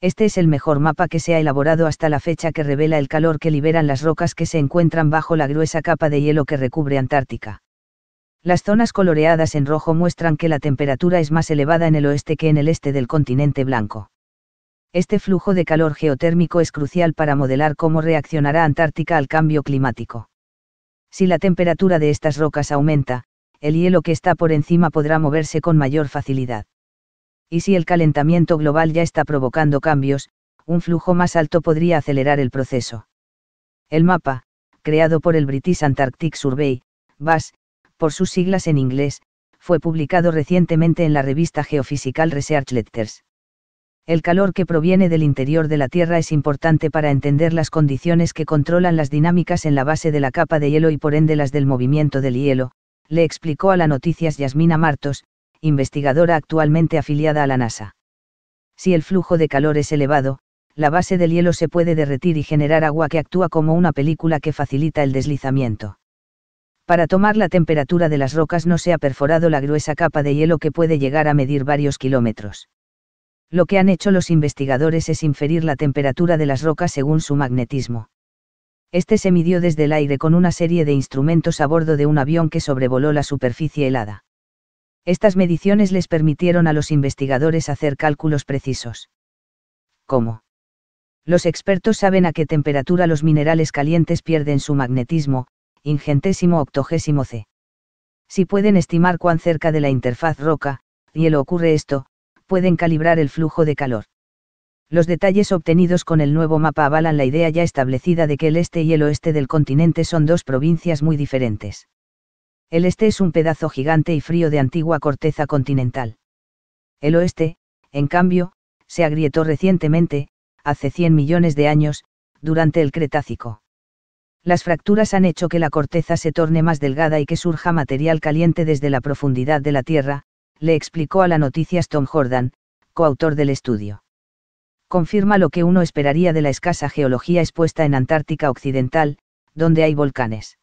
Este es el mejor mapa que se ha elaborado hasta la fecha que revela el calor que liberan las rocas que se encuentran bajo la gruesa capa de hielo que recubre Antártica. Las zonas coloreadas en rojo muestran que la temperatura es más elevada en el oeste que en el este del continente blanco. Este flujo de calor geotérmico es crucial para modelar cómo reaccionará Antártica al cambio climático. Si la temperatura de estas rocas aumenta, el hielo que está por encima podrá moverse con mayor facilidad y si el calentamiento global ya está provocando cambios, un flujo más alto podría acelerar el proceso. El mapa, creado por el British Antarctic Survey, BAS, por sus siglas en inglés, fue publicado recientemente en la revista Geophysical Research Letters. El calor que proviene del interior de la Tierra es importante para entender las condiciones que controlan las dinámicas en la base de la capa de hielo y por ende las del movimiento del hielo, le explicó a la Noticias Yasmina Martos, investigadora actualmente afiliada a la NASA. Si el flujo de calor es elevado, la base del hielo se puede derretir y generar agua que actúa como una película que facilita el deslizamiento. Para tomar la temperatura de las rocas no se ha perforado la gruesa capa de hielo que puede llegar a medir varios kilómetros. Lo que han hecho los investigadores es inferir la temperatura de las rocas según su magnetismo. Este se midió desde el aire con una serie de instrumentos a bordo de un avión que sobrevoló la superficie helada. Estas mediciones les permitieron a los investigadores hacer cálculos precisos. ¿Cómo? Los expertos saben a qué temperatura los minerales calientes pierden su magnetismo, ingentesimo octogésimo C. Si pueden estimar cuán cerca de la interfaz roca, hielo ocurre esto, pueden calibrar el flujo de calor. Los detalles obtenidos con el nuevo mapa avalan la idea ya establecida de que el este y el oeste del continente son dos provincias muy diferentes. El este es un pedazo gigante y frío de antigua corteza continental. El oeste, en cambio, se agrietó recientemente, hace 100 millones de años, durante el Cretácico. Las fracturas han hecho que la corteza se torne más delgada y que surja material caliente desde la profundidad de la Tierra, le explicó a la Noticias Tom Jordan, coautor del estudio. Confirma lo que uno esperaría de la escasa geología expuesta en Antártica Occidental, donde hay volcanes.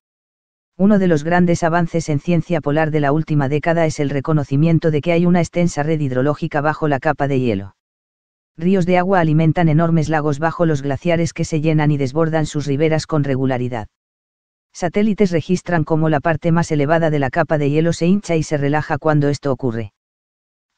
Uno de los grandes avances en ciencia polar de la última década es el reconocimiento de que hay una extensa red hidrológica bajo la capa de hielo. Ríos de agua alimentan enormes lagos bajo los glaciares que se llenan y desbordan sus riberas con regularidad. Satélites registran cómo la parte más elevada de la capa de hielo se hincha y se relaja cuando esto ocurre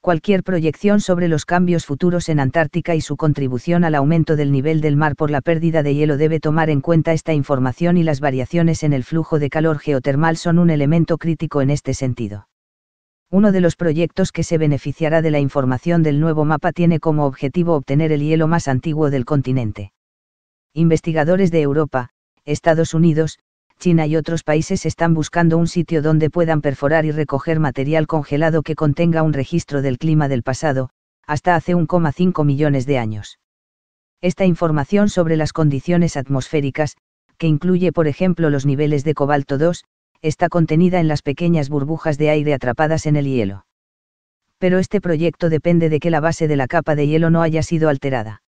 cualquier proyección sobre los cambios futuros en Antártica y su contribución al aumento del nivel del mar por la pérdida de hielo debe tomar en cuenta esta información y las variaciones en el flujo de calor geotermal son un elemento crítico en este sentido. Uno de los proyectos que se beneficiará de la información del nuevo mapa tiene como objetivo obtener el hielo más antiguo del continente. Investigadores de Europa, Estados Unidos, China y otros países están buscando un sitio donde puedan perforar y recoger material congelado que contenga un registro del clima del pasado, hasta hace 1,5 millones de años. Esta información sobre las condiciones atmosféricas, que incluye por ejemplo los niveles de cobalto 2, está contenida en las pequeñas burbujas de aire atrapadas en el hielo. Pero este proyecto depende de que la base de la capa de hielo no haya sido alterada.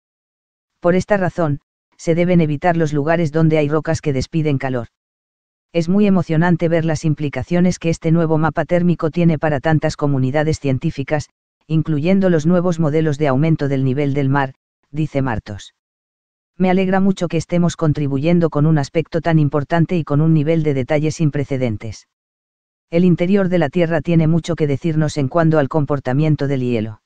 Por esta razón, se deben evitar los lugares donde hay rocas que despiden calor es muy emocionante ver las implicaciones que este nuevo mapa térmico tiene para tantas comunidades científicas, incluyendo los nuevos modelos de aumento del nivel del mar, dice Martos. Me alegra mucho que estemos contribuyendo con un aspecto tan importante y con un nivel de detalle sin precedentes. El interior de la Tierra tiene mucho que decirnos en cuanto al comportamiento del hielo.